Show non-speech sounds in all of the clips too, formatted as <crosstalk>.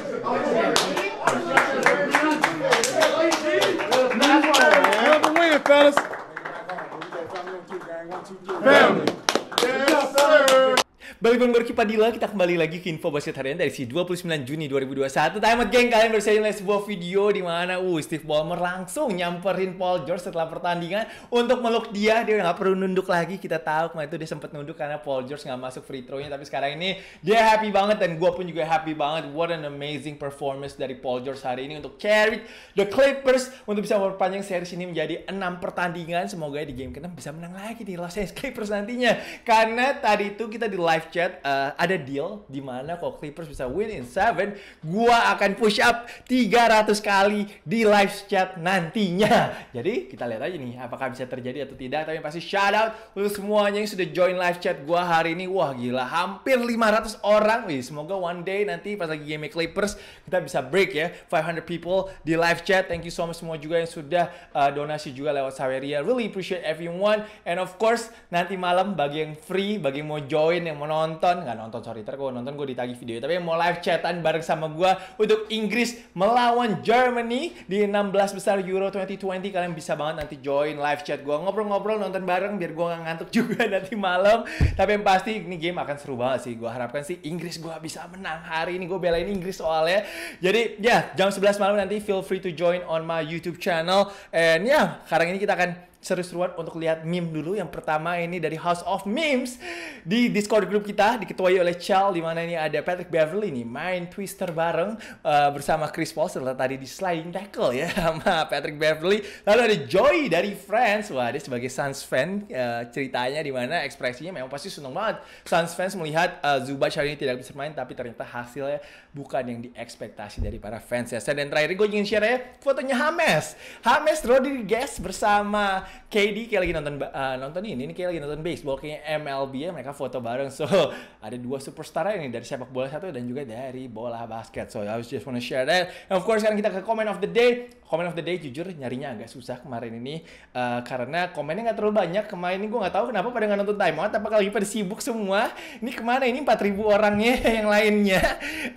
Help the win, fellas. Family. Yes, sir. Balik bang Gorky Padilla, kita kembali lagi ke info basket harian dari si 29 Juni 2021. Time out geng, kalian baru saja sebuah video di mana uh, Steve Ballmer langsung nyamperin Paul George setelah pertandingan untuk meluk dia. Dia udah gak perlu nunduk lagi, kita tahu kemarin itu dia sempat nunduk karena Paul George gak masuk free throw-nya. Tapi sekarang ini dia happy banget dan gue pun juga happy banget. What an amazing performance dari Paul George hari ini untuk carry the Clippers untuk bisa memperpanjang series ini menjadi 6 pertandingan. Semoga di game ke-6 bisa menang lagi di Los Angeles Clippers nantinya. Karena tadi itu kita di live chat uh, eh, ada deal di mana kalau Clippers bisa win in 7, gua akan push up 300 kali di live chat nantinya. <laughs> Jadi kita lihat aja nih apakah bisa terjadi atau tidak. Tapi pasti shout out untuk semuanya yang sudah join live chat gua hari ini. Wah gila, hampir 500 orang. Wih, semoga one day nanti pas lagi game Clippers kita bisa break ya 500 people di live chat. Thank you so much semua juga yang sudah uh, donasi juga lewat Saweria. Really appreciate everyone. And of course nanti malam bagi yang free, bagi yang mau join, yang mau nonton nonton nggak nonton sorry terus gue nonton gue ditagi video tapi yang mau live chatan bareng sama gue untuk Inggris melawan Germany di 16 besar Euro 2020 kalian bisa banget nanti join live chat gue ngobrol-ngobrol nonton bareng biar gue nggak ngantuk <laughs> juga nanti malam tapi yang pasti ini game akan seru banget sih gue harapkan sih Inggris gue bisa menang hari ini gue belain Inggris soalnya jadi ya yeah, jam 11 malam nanti feel free to join on my YouTube channel and ya yeah, sekarang ini kita akan seru-seruan untuk lihat meme dulu. Yang pertama ini dari House of Memes di Discord grup kita diketuai oleh Chal di mana ini ada Patrick Beverly nih main Twister bareng uh, bersama Chris Paul setelah tadi di sliding tackle ya <laughs> sama Patrick Beverly. Lalu ada Joy dari Friends. Wah, dia sebagai Suns fan uh, ceritanya di mana ekspresinya memang pasti seneng banget. Suns fans melihat uh, Zubac hari ini tidak bisa main tapi ternyata hasilnya bukan yang diekspektasi dari para fans ya. Dan terakhir gue ingin share ya fotonya Hames. Hames Rodriguez bersama KD kayak lagi nonton uh, nonton ini, ini kayak lagi nonton baseball kayak MLB ya mereka foto bareng. <laughs> So ada dua superstar ini dari sepak bola satu dan juga dari bola basket. So I was just wanna share that. And of course sekarang kita ke comment of the day. Comment of the day jujur nyarinya agak susah kemarin ini uh, karena komennya nggak terlalu banyak. Kemarin ini gue nggak tahu kenapa pada nggak nonton time out, apa lagi pada sibuk semua. Ini kemana ini 4000 orangnya <laughs> yang lainnya?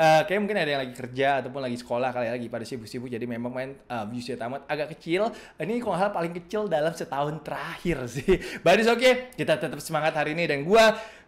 Uh, kayak mungkin ada yang lagi kerja ataupun lagi sekolah kali ya, lagi pada sibuk-sibuk jadi memang main uh, viewsnya tamat agak kecil. Ini kalau hal paling kecil dalam setahun terakhir sih. <laughs> But oke okay, kita tetap semangat hari ini. Dan gue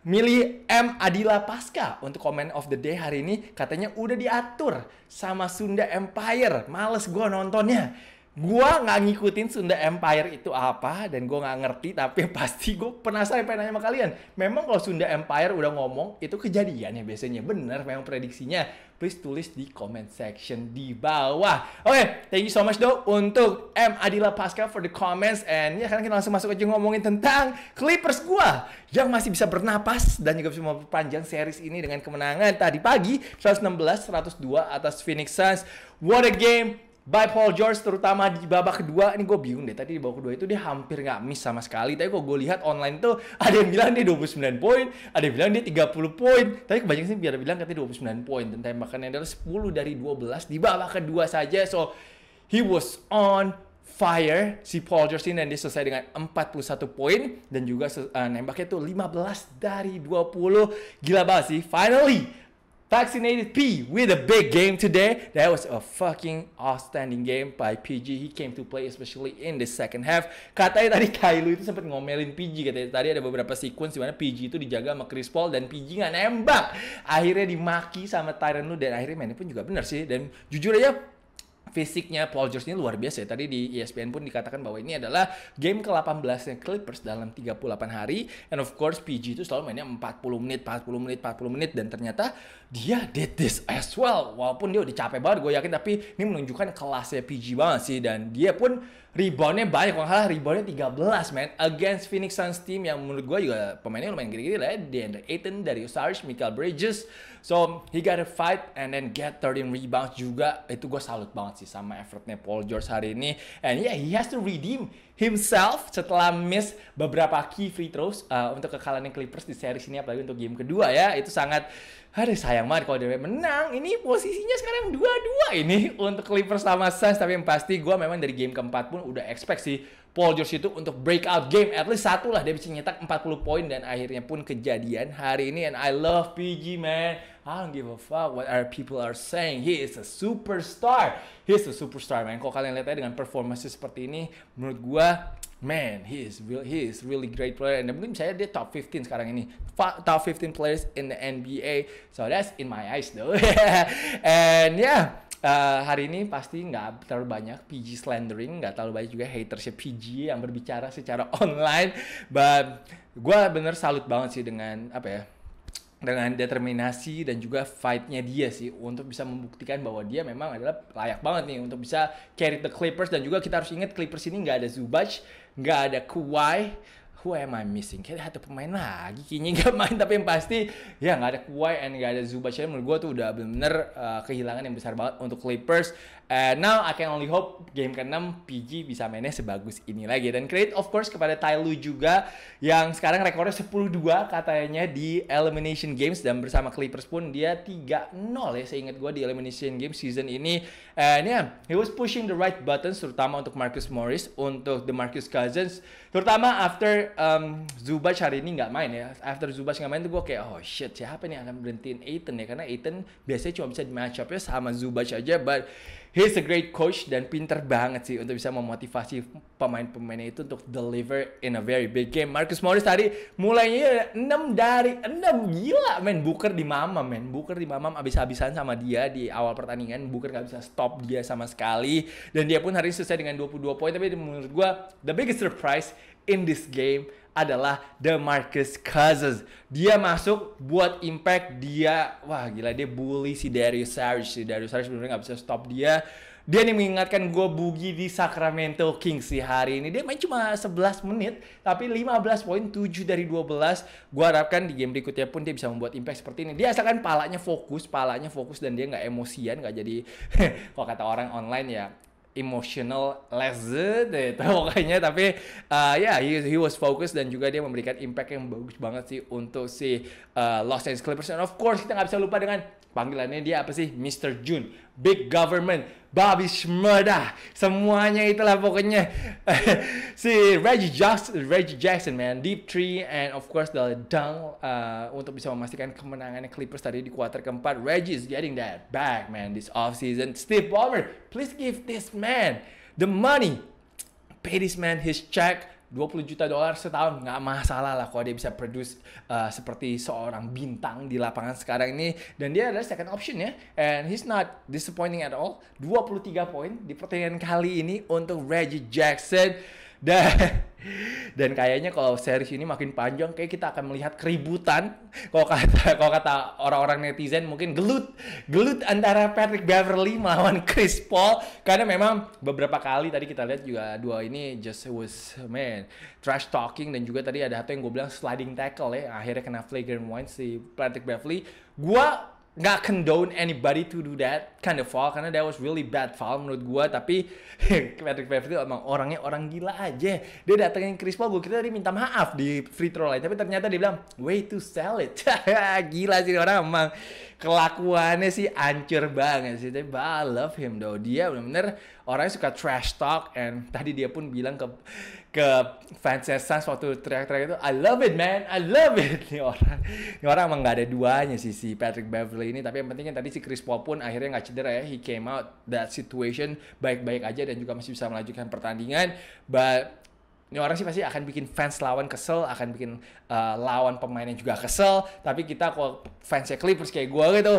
milih M. Adila Pasca untuk comment of the day hari ini. Katanya udah diatur sama Sunda Empire. Males gue nontonnya gua nggak ngikutin Sunda Empire itu apa dan gua nggak ngerti tapi <laughs> pasti gua penasaran pengen nanya sama kalian memang kalau Sunda Empire udah ngomong itu kejadian ya biasanya bener memang prediksinya please tulis di comment section di bawah oke okay, thank you so much though untuk M Adila Pascal for the comments and ya sekarang kita langsung masuk aja ngomongin tentang Clippers gua yang masih bisa bernapas dan juga bisa memperpanjang series ini dengan kemenangan tadi pagi 116-102 atas Phoenix Suns what a game By Paul George terutama di babak kedua ini gue bingung deh tadi di babak kedua itu dia hampir nggak miss sama sekali tapi kok gue lihat online tuh ada yang bilang dia 29 poin ada yang bilang dia 30 poin tapi kebanyakan sih biar bilang katanya 29 poin dan tembakannya adalah 10 dari 12 di babak kedua saja so he was on fire si Paul George ini dan dia selesai dengan 41 poin dan juga uh, nembaknya tuh 15 dari 20 gila banget sih finally Vaccinated P with a big game today. That was a fucking outstanding game by PG. He came to play especially in the second half. Katanya tadi Kailu itu sempat ngomelin PG katanya tadi ada beberapa sequence di mana PG itu dijaga sama Chris Paul dan PG nggak nembak. Akhirnya dimaki sama Tyron Lue dan akhirnya mainnya pun juga benar sih dan jujur aja fisiknya Paul George ini luar biasa ya. Tadi di ESPN pun dikatakan bahwa ini adalah game ke-18-nya Clippers dalam 38 hari. And of course PG itu selalu mainnya 40 menit, 40 menit, 40 menit. Dan ternyata dia did this as well. Walaupun dia udah capek banget gue yakin. Tapi ini menunjukkan kelasnya PG banget sih. Dan dia pun reboundnya banyak kalau salah reboundnya 13 man against Phoenix Suns team yang menurut gue juga pemainnya lumayan gede-gede lah ya Deandre Ayton dari Osiris Michael Bridges so he got a fight and then get 13 rebounds juga itu gue salut banget sih sama effortnya Paul George hari ini and yeah he has to redeem himself setelah miss beberapa key free throws uh, untuk kekalahan Clippers di series ini apalagi untuk game kedua ya itu sangat Aduh sayang banget kalau dia menang. Ini posisinya sekarang dua-dua ini untuk Clippers sama Suns. Tapi yang pasti gue memang dari game keempat pun udah expect sih Paul George itu untuk breakout game. At least satu lah dia bisa nyetak 40 poin dan akhirnya pun kejadian hari ini. And I love PG man. I don't give a fuck what our people are saying. He is a superstar. He is a superstar, man. Kalau kalian lihat aja dengan performasi seperti ini, menurut gue, man, he is real, he is really great player. And mungkin saya dia top 15 sekarang ini, top 15 players in the NBA. So that's in my eyes though. <laughs> And yeah, Uh, hari ini pasti nggak terlalu banyak PG slandering, nggak terlalu banyak juga hatersnya PG yang berbicara secara <laughs> online. But gue bener salut banget sih dengan apa ya dengan determinasi dan juga fight-nya dia sih untuk bisa membuktikan bahwa dia memang adalah layak banget nih untuk bisa carry the Clippers dan juga kita harus ingat Clippers ini nggak ada Zubac, nggak ada Kawhi, who am I missing? Kayaknya ada pemain lagi, kayaknya nggak main tapi yang pasti ya nggak ada Kawhi and nggak ada Zubac, menurut gue tuh udah bener-bener uh, kehilangan yang besar banget untuk Clippers Uh, now I can only hope game ke-6 PG bisa mainnya sebagus ini lagi dan credit of course kepada Tai Lu juga yang sekarang rekornya 10-2 katanya di Elimination Games dan bersama Clippers pun dia 3-0 ya seingat gue di Elimination Games season ini and eh, yeah he was pushing the right buttons terutama untuk Marcus Morris untuk the Marcus Cousins terutama after um, Zubac hari ini nggak main ya after Zubac nggak main tuh gue kayak oh shit siapa nih akan berhentiin Aiton ya karena Aiton biasanya cuma bisa di match up ya sama Zubac aja but he's a great coach dan pinter banget sih untuk bisa memotivasi pemain-pemainnya itu untuk deliver in a very big game. Marcus Morris tadi mulainya enam dari enam gila men Booker di mama men Booker di mama abis-abisan sama dia di awal pertandingan Booker gak bisa stop dia sama sekali dan dia pun hari ini selesai dengan 22 poin tapi menurut gua the biggest surprise in this game adalah the Marcus Cousins. Dia masuk buat impact dia, wah gila dia bully si Darius Saric. Si Darius Saric sebenarnya gak nggak bisa stop dia. Dia nih mengingatkan gue bugi di Sacramento Kings si hari ini. Dia main cuma 11 menit, tapi 15 poin, 7 dari 12. Gue harapkan di game berikutnya pun dia bisa membuat impact seperti ini. Dia asalkan palanya fokus, palanya fokus dan dia nggak emosian, nggak jadi, <laughs> kok kata orang online ya, emotional lesson <laughs> itu pokoknya tapi uh, ya yeah, he, he was focused dan juga dia memberikan impact yang bagus banget sih untuk si uh, Los Angeles Clippers and of course kita nggak bisa lupa dengan panggilannya dia apa sih Mr. June Big Government Bobby Shmurda, semuanya itulah pokoknya <laughs> si Reggie Jackson, Reggie Jackson man, deep three and of course the dunk uh, untuk bisa memastikan kemenangannya Clippers tadi di kuarter keempat. Reggie is getting that back man this off season. Steve Ballmer, please give this man the money, pay this man his check. 20 juta dolar setahun nggak masalah lah kalau dia bisa produce uh, seperti seorang bintang di lapangan sekarang ini dan dia adalah second option ya and he's not disappointing at all 23 poin di pertandingan kali ini untuk Reggie Jackson dan dan kayaknya kalau series ini makin panjang kayak kita akan melihat keributan kalau kata kalau kata orang-orang netizen mungkin gelut gelut antara Patrick Beverly melawan Chris Paul karena memang beberapa kali tadi kita lihat juga dua ini just was man trash talking dan juga tadi ada satu yang gue bilang sliding tackle ya akhirnya kena flagrant one si Patrick Beverly gue nggak condone anybody to do that kind of foul karena that was really bad foul menurut gua tapi <laughs> Patrick Beverly emang orangnya orang gila aja dia datengin Chris Paul gue kira dia minta maaf di free throw line tapi ternyata dia bilang way to sell it <laughs> gila sih orang emang kelakuannya sih ancur banget sih tapi I love him though dia bener-bener orangnya suka trash talk and tadi dia pun bilang ke ke fansnya Sans waktu teriak-teriak itu I love it man, I love it <laughs> ini orang ini orang emang gak ada duanya sih si Patrick Beverly ini tapi yang pentingnya tadi si Chris Paul pun akhirnya gak cedera ya he came out that situation baik-baik aja dan juga masih bisa melanjutkan pertandingan but ini orang sih pasti akan bikin fans lawan kesel, akan bikin uh, lawan pemainnya juga kesel. Tapi kita kalau fansnya Clippers kayak gue gitu,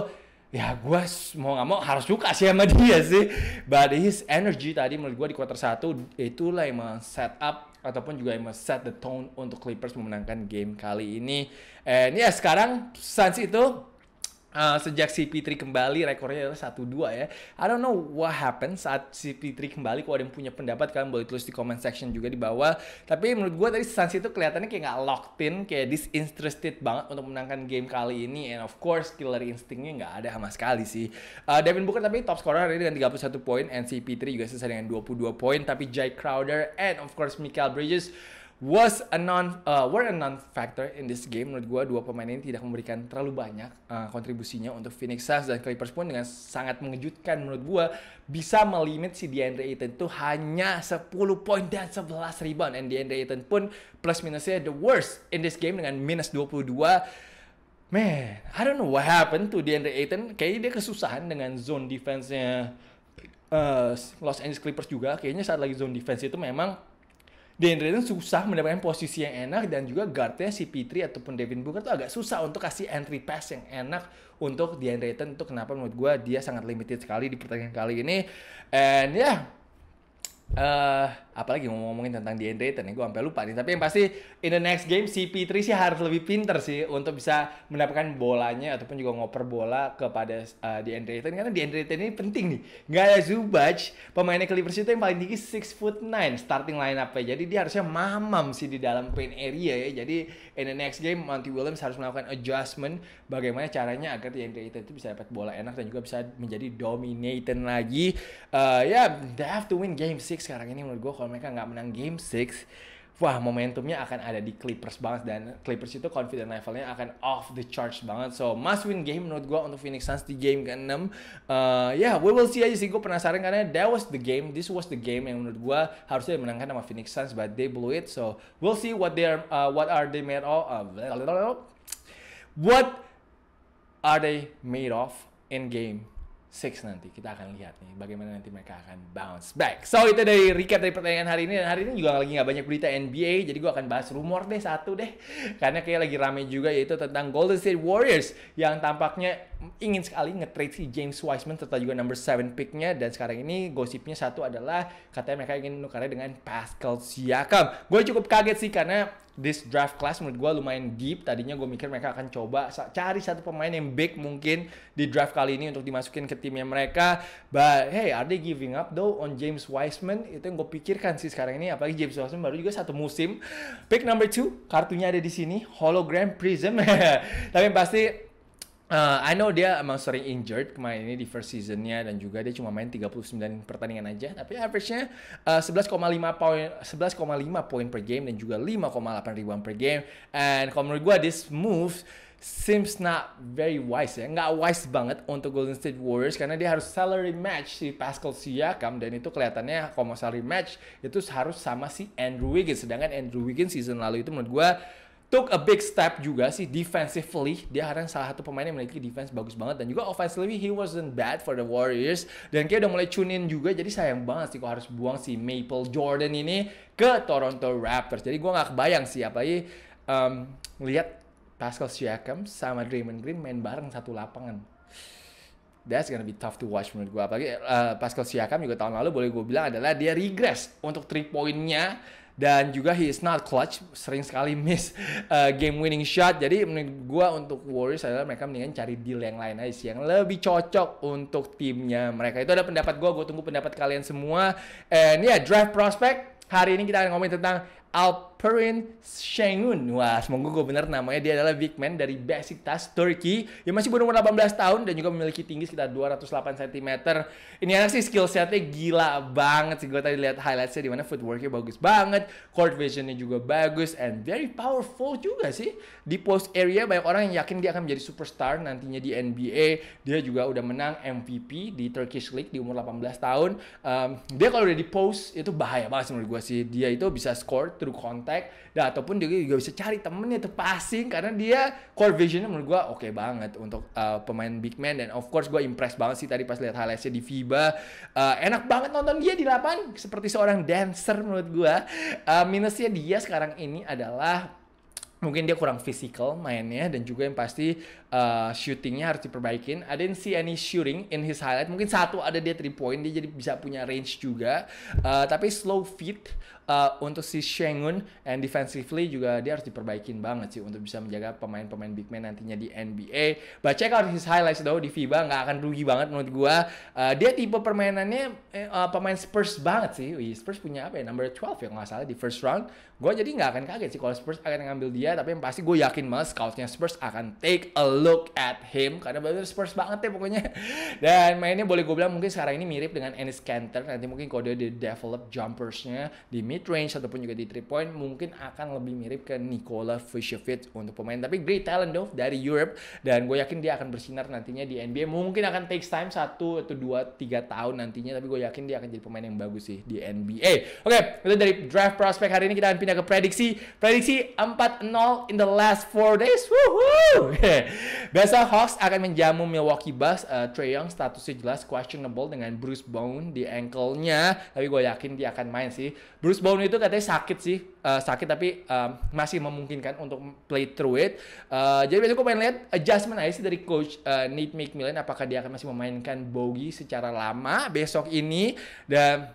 ya gue mau nggak mau harus suka sih sama dia sih but his energy tadi menurut gue di quarter 1 itulah yang set up ataupun juga yang set the tone untuk Clippers memenangkan game kali ini and ya yeah, sekarang Suns itu Uh, sejak CP3 kembali rekornya adalah 1-2 ya. I don't know what happened saat CP3 kembali. Kalau ada yang punya pendapat kalian boleh tulis di comment section juga di bawah. Tapi menurut gue tadi sensi itu kelihatannya kayak nggak locked in, kayak disinterested banget untuk menangkan game kali ini. And of course killer instinctnya nggak ada sama sekali sih. Uh, Devin Booker tapi top scorer hari ini dengan 31 poin. And CP3 juga selesai dengan 22 poin. Tapi Jai Crowder and of course Michael Bridges was a non uh, were a non factor in this game menurut gua dua pemain ini tidak memberikan terlalu banyak uh, kontribusinya untuk Phoenix Suns dan Clippers pun dengan sangat mengejutkan menurut gua bisa melimit si DeAndre Ayton tuh hanya 10 poin dan 11 rebound and DeAndre Ayton pun plus minusnya the worst in this game dengan minus 22 Man, I don't know what happened to DeAndre Ayton. Kayaknya dia kesusahan dengan zone defense-nya uh, Los Angeles Clippers juga. Kayaknya saat lagi zone defense itu memang dan Redden susah mendapatkan posisi yang enak dan juga guardnya si Pitri ataupun Devin Booker tuh agak susah untuk kasih entry pass yang enak untuk DeAndre Ayton itu kenapa menurut gue dia sangat limited sekali di pertandingan kali ini and ya yeah, uh, apalagi ngomong-ngomongin tentang di nih gue sampai lupa nih tapi yang pasti in the next game si P3 sih harus lebih pinter sih untuk bisa mendapatkan bolanya ataupun juga ngoper bola kepada uh, eh, di karena di ini penting nih nggak ada Zubac pemainnya Clippers itu yang paling tinggi six foot nine, starting line ya. jadi dia harusnya mamam sih di dalam paint area ya jadi in the next game Monty Williams harus melakukan adjustment bagaimana caranya agar di itu bisa dapat bola enak dan juga bisa menjadi dominating lagi uh, ya yeah, they have to win game six sekarang ini menurut gue kalau mereka nggak menang game 6, wah momentumnya akan ada di Clippers banget dan Clippers itu confident levelnya akan off the charge banget. So must win game menurut gue untuk Phoenix Suns di game ke-6. Uh, ya yeah, we will see aja sih gue penasaran karena that was the game, this was the game yang menurut gue harusnya dimenangkan sama Phoenix Suns but they blew it. So we'll see what they are, uh, what are they made of. Uh, what are they made of in game Six nanti. Kita akan lihat nih bagaimana nanti mereka akan bounce back. So itu dari recap dari pertandingan hari ini. Dan hari ini juga lagi nggak banyak berita NBA. Jadi gue akan bahas rumor deh satu deh. Karena kayak lagi rame juga yaitu tentang Golden State Warriors. Yang tampaknya ingin sekali nge-trade si James Wiseman serta juga number seven picknya. Dan sekarang ini gosipnya satu adalah katanya mereka ingin menukarnya dengan Pascal Siakam. Gue cukup kaget sih karena this draft class menurut gue lumayan deep. Tadinya gue mikir mereka akan coba cari satu pemain yang big mungkin di draft kali ini untuk dimasukin ke timnya mereka. But hey, are they giving up though on James Wiseman? Itu yang gue pikirkan sih sekarang ini. Apalagi James Wiseman baru juga satu musim. Pick number two, kartunya ada di sini. Hologram Prism. <laughs> Tapi pasti Uh, I know dia emang sering injured kemarin ini di first seasonnya dan juga dia cuma main 39 pertandingan aja tapi average-nya uh, eh, 11,5 poin 11,5 poin per game dan juga 5,8 ribuan per game and kalau menurut gue this move seems not very wise ya nggak wise banget untuk Golden State Warriors karena dia harus salary match si Pascal Siakam dan itu kelihatannya kalau mau salary match itu harus sama si Andrew Wiggins sedangkan Andrew Wiggins season lalu itu menurut gue took a big step juga sih defensively. Dia akhirnya salah satu pemain yang memiliki defense bagus banget dan juga offensively he wasn't bad for the Warriors dan kayak udah mulai tune in juga jadi sayang banget sih kok harus buang si Maple Jordan ini ke Toronto Raptors. Jadi gua nggak kebayang sih apalagi um, lihat Pascal Siakam sama Draymond Green main bareng satu lapangan. That's gonna be tough to watch menurut gue. Apalagi uh, Pascal Siakam juga tahun lalu boleh gue bilang adalah dia regress untuk 3 poinnya dan juga he is not clutch sering sekali <laughs> miss uh, game winning shot jadi menurut gue untuk Warriors adalah mereka mendingan cari deal yang lain aja sih yang lebih cocok untuk timnya mereka itu ada pendapat gue gue tunggu pendapat kalian semua and ya yeah, draft prospect hari ini kita akan ngomongin tentang Alperin Şengün. Wah, semoga gue bener namanya. Dia adalah big man dari Besiktas, Turki. Yang masih berumur 18 tahun dan juga memiliki tinggi sekitar 208 cm. Ini anak sih skill setnya gila banget sih. Gue tadi lihat highlightsnya di mana footworknya bagus banget. Court visionnya juga bagus and very powerful juga sih. Di post area banyak orang yang yakin dia akan menjadi superstar nantinya di NBA. Dia juga udah menang MVP di Turkish League di umur 18 tahun. Um, dia kalau udah di post itu bahaya banget menurut gue sih. Dia itu bisa score through kontak, dan ataupun dia juga bisa cari temennya itu passing karena dia core visionnya menurut gue oke okay banget untuk uh, pemain big man dan of course gue impress banget sih tadi pas lihat highlightsnya di FIBA uh, enak banget nonton dia di lapangan seperti seorang dancer menurut gue uh, minusnya dia sekarang ini adalah mungkin dia kurang physical mainnya dan juga yang pasti uh, shootingnya harus diperbaikin. I didn't see any shooting in his highlight. Mungkin satu ada dia three point dia jadi bisa punya range juga. Uh, tapi slow feet uh, untuk si Shengun and defensively juga dia harus diperbaikin banget sih untuk bisa menjaga pemain-pemain big man nantinya di NBA. But check out his highlights though di FIBA nggak akan rugi banget menurut gua. Uh, dia tipe permainannya uh, pemain Spurs banget sih. Wih, Spurs punya apa ya? Number 12 ya nggak salah di first round. Gue jadi nggak akan kaget sih kalau Spurs akan ngambil dia. Tapi yang pasti gue yakin mas scoutnya Spurs akan take a look at him karena benar Spurs banget ya pokoknya. <laughs> Dan mainnya boleh gue bilang mungkin sekarang ini mirip dengan Enes Kanter. Nanti mungkin kalau dia develop jumpersnya di mid mid range ataupun juga di three point mungkin akan lebih mirip ke Nikola Vucevic untuk pemain tapi great talent though dari Europe dan gue yakin dia akan bersinar nantinya di NBA mungkin akan takes time satu atau dua tiga tahun nantinya tapi gue yakin dia akan jadi pemain yang bagus sih di NBA. Oke, okay, itu dari draft prospect hari ini kita akan pindah ke prediksi. Prediksi 4-0 in the last four days. Woohoo. <laughs> Besok Hawks akan menjamu Milwaukee Bucks. Uh, eh, Trey Young statusnya jelas questionable dengan Bruce Bone di ankle-nya, tapi gue yakin dia akan main sih. Bruce Fishbone itu katanya sakit sih, uh, sakit tapi uh, masih memungkinkan untuk play through it. Uh, jadi biasanya gue pengen lihat adjustment aja sih dari coach uh, Nate McMillan apakah dia akan masih memainkan Bogie secara lama besok ini dan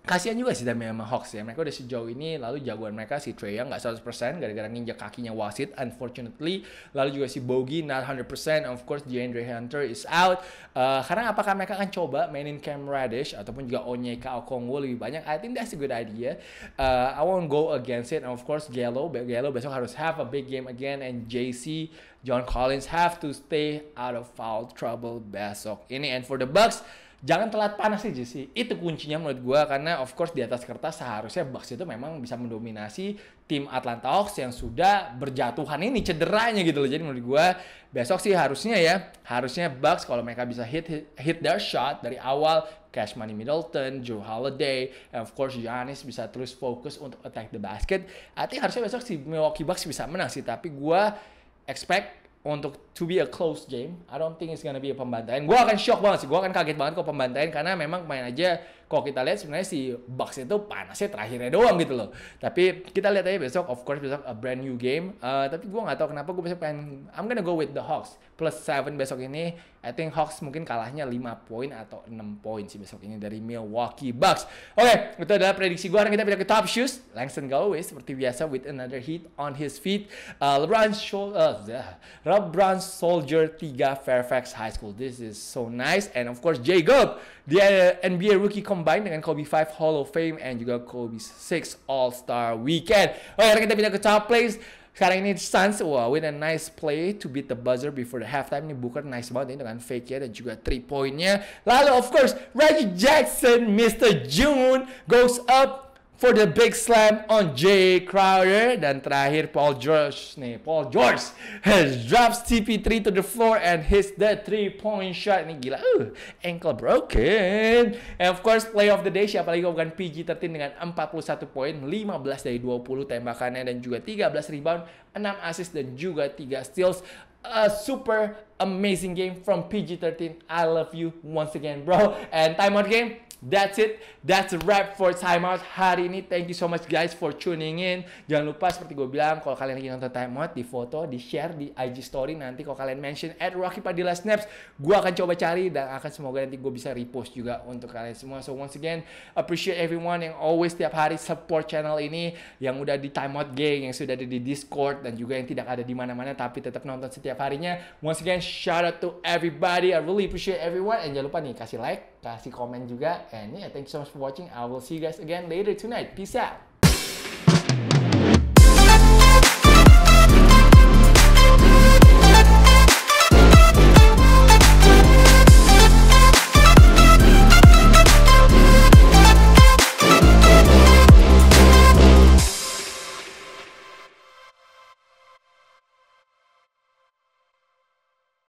Kasihan juga sih Damian memang Hawks ya. Mereka udah sejauh ini lalu jagoan mereka si Trey Young nggak 100% gara-gara nginjak kakinya wasit unfortunately. Lalu juga si Bogey not 100%. Of course DeAndre Hunter is out. Uh, eh, karena apakah mereka akan coba mainin Cam Radish ataupun juga Onyeka Okongwu lebih banyak? I think that's a good idea. Uh, I won't go against it. And of course Gallo, Gallo besok harus have a big game again and JC John Collins have to stay out of foul trouble besok ini. And for the Bucks, jangan telat panas sih sih itu kuncinya menurut gue karena of course di atas kertas seharusnya Bucks itu memang bisa mendominasi tim Atlanta Hawks yang sudah berjatuhan ini cederanya gitu loh jadi menurut gue besok sih harusnya ya harusnya Bucks kalau mereka bisa hit, hit hit their shot dari awal Cash Money Middleton, Joe Holiday, and of course Giannis bisa terus fokus untuk attack the basket. artinya harusnya besok si Milwaukee Bucks bisa menang sih, tapi gue expect untuk to be a close game, I don't think it's gonna be a pembantaian. Gue akan shock banget sih, gue akan kaget banget kok pembantaian karena memang main aja kok kita lihat sebenarnya si Bucks itu panasnya terakhirnya doang gitu loh. Tapi kita lihat aja besok, of course besok a brand new game. Uh, tapi gue nggak tahu kenapa gue besok pengen, I'm gonna go with the Hawks plus 7 besok ini. I think Hawks mungkin kalahnya 5 poin atau 6 poin sih besok ini dari Milwaukee Bucks. Oke, okay, itu adalah prediksi gue. Sekarang kita pindah ke top shoes. Langston Galloway seperti biasa with another hit on his feet. Uh, LeBron, Shol uh, eh, LeBron Soldier 3 Fairfax High School. This is so nice. And of course Jay Gobb, the NBA rookie combine dengan Kobe 5 Hall of Fame and juga Kobe 6 All-Star Weekend. Oke, sekarang kita pindah ke top plays. Sekarang ini Suns, wah, wow, with a nice play to beat the buzzer before the halftime. Ini Booker nice banget ini dengan fake-nya dan juga 3 point-nya. Lalu of course, Reggie Jackson, Mr. June goes up for the big slam on Jay Crowder dan terakhir Paul George nih Paul George has drops TP3 to the floor and hits that three point shot nih gila uh, ankle broken and of course play of the day siapa lagi bukan PG13 dengan 41 poin 15 dari 20 tembakannya dan juga 13 rebound 6 assist dan juga 3 steals a super amazing game from PG13 I love you once again bro and timeout game That's it. That's a wrap for Time Out hari ini. Thank you so much guys for tuning in. Jangan lupa seperti gue bilang kalau kalian lagi nonton Time Out di foto, di share di IG story nanti kalau kalian mention at Rocky Padilla Snaps, gue akan coba cari dan akan semoga nanti gue bisa repost juga untuk kalian semua. So once again, appreciate everyone yang always tiap hari support channel ini yang udah di Time Out Gang, yang sudah ada di Discord dan juga yang tidak ada di mana-mana tapi tetap nonton setiap harinya. Once again, shout out to everybody. I really appreciate everyone and jangan lupa nih kasih like kasih komen juga. And yeah, thank you so much for watching. I will see you guys again later tonight. Peace out.